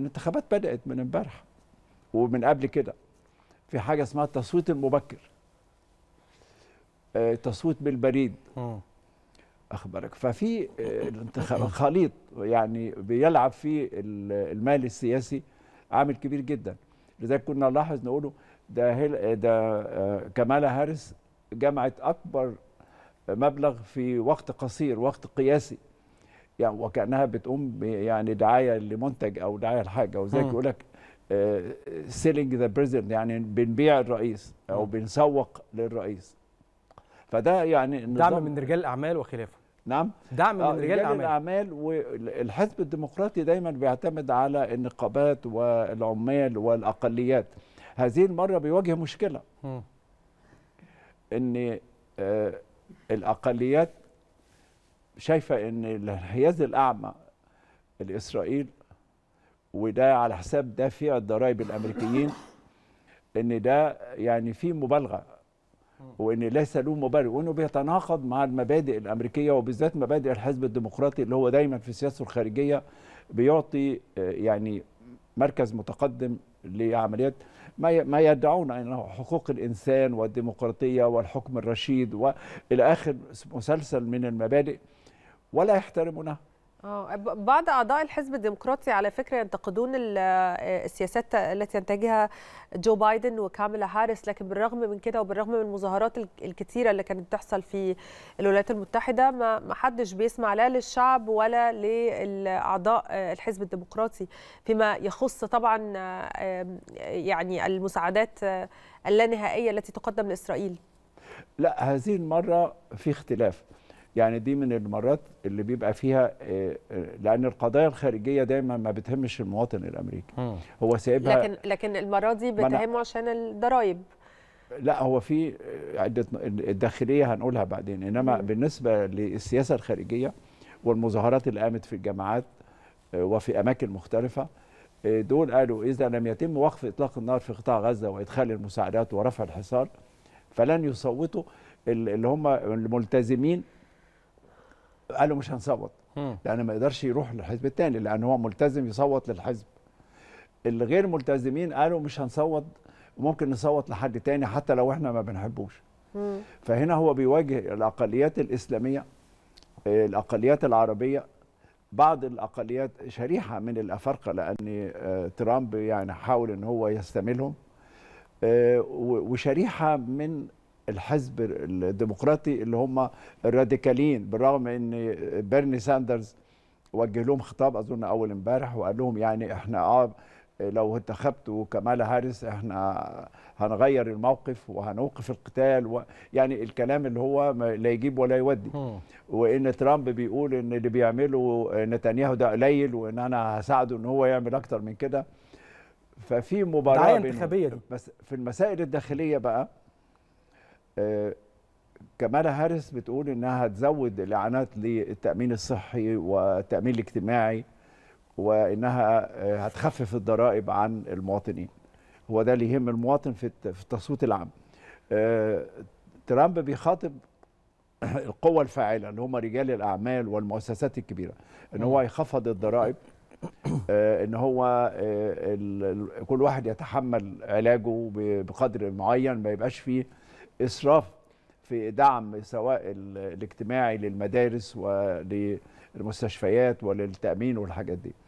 الانتخابات بدأت من امبارح ومن قبل كده في حاجة اسمها التصويت المبكر آه، تصويت بالبريد آه. أخبارك ففي آه، خليط يعني بيلعب فيه المال السياسي عامل كبير جدا لذلك كنا نلاحظ نقوله ده ده كمالا هاريس جمعت أكبر مبلغ في وقت قصير وقت قياسي يعني وكانها بتقوم يعني دعايه لمنتج او دعايه لحاجه وزيك يقول لك سيلينج ذا بريزنت يعني بنبيع الرئيس او بنسوق للرئيس فده يعني دعم من رجال الاعمال وخلافه نعم دعم من آه، رجال, رجال الاعمال الاعمال والحزب الديمقراطي دايما بيعتمد على النقابات والعمال والاقليات هذه المره بيواجه مشكله ان آه، الاقليات شايفه ان الانحياز الاعمى لاسرائيل وده على حساب دافع الضرائب الامريكيين ان ده يعني في مبالغه وان ليس له مبرر وانه بيتناقض مع المبادئ الامريكيه وبالذات مبادئ الحزب الديمقراطي اللي هو دايما في سياسته الخارجيه بيعطي آه، يعني مركز متقدم لعمليات ما ما يدعون انه حقوق الانسان والديمقراطيه والحكم الرشيد والى اخر مسلسل من المبادئ ولا يحترمونها آه، بعض اعضاء الحزب الديمقراطي على فكره ينتقدون آه، السياسات التي ينتهجها جو بايدن وكاملا هاريس لكن بالرغم من كده وبالرغم من المظاهرات الكثيره اللي كانت بتحصل في الولايات المتحده ما ما حدش بيسمع لا للشعب ولا لاعضاء آه، الحزب الديمقراطي فيما يخص طبعا يعني المساعدات اللانهائيه التي تقدم لاسرائيل لا هذه المره في اختلاف يعني دي من المرات اللي بيبقى فيها آه، آه، لان القضايا الخارجيه دايما ما بتهمش المواطن الامريكي هو سايبها لكن لكن المره دي بتهمه عشان الضرايب لا هو في آه، عده الداخليه هنقولها بعدين انما م. بالنسبه للسياسه الخارجيه والمظاهرات اللي قامت في الجامعات وفي اماكن مختلفه دول قالوا اذا لم يتم وقف اطلاق النار في قطاع غزه وادخال المساعدات ورفع الحصار فلن يصوتوا اللي هم الملتزمين قالوا مش هنصوت لان يعني ما يقدرش يروح للحزب الثاني لان هو ملتزم يصوت للحزب الغير ملتزمين قالوا مش هنصوت وممكن نصوت لحد تاني حتى لو احنا ما بنحبوش فهنا هو بيواجه الأقليات الإسلامية آه، الأقليات العربية بعض الأقليات شريحة من الأفارقة لأن آه، ترامب يعني حاول أن هو يستملهم آه، وشريحة من الحزب الديمقراطي اللي هم الراديكاليين بالرغم ان بيرني ساندرز وجه لهم خطاب اظن اول امبارح وقال لهم يعني احنا اه لو انتخبتوا كمال هاريس احنا هنغير الموقف وهنوقف القتال و يعني الكلام اللي هو لا يجيب ولا يودي وان ترامب بيقول ان اللي بيعمله نتنياهو ده قليل وان انا هساعده ان هو يعمل اكتر من كده ففي مباراه انتخابيه بس في المسائل الداخليه بقى كمالا آه، هاريس بتقول انها هتزود الاعانات للتامين الصحي والتامين الاجتماعي وانها آه، هتخفف الضرائب عن المواطنين هو ده اللي يهم المواطن في التصويت العام آه، ترامب بيخاطب القوى الفاعله اللي هم رجال الاعمال والمؤسسات الكبيره ان هو يخفض الضرائب ان هو كل واحد يتحمل علاجه بقدر معين ما يبقاش فيه اسراف في دعم سواء الاجتماعي للمدارس وللمستشفيات وللتامين والحاجات دي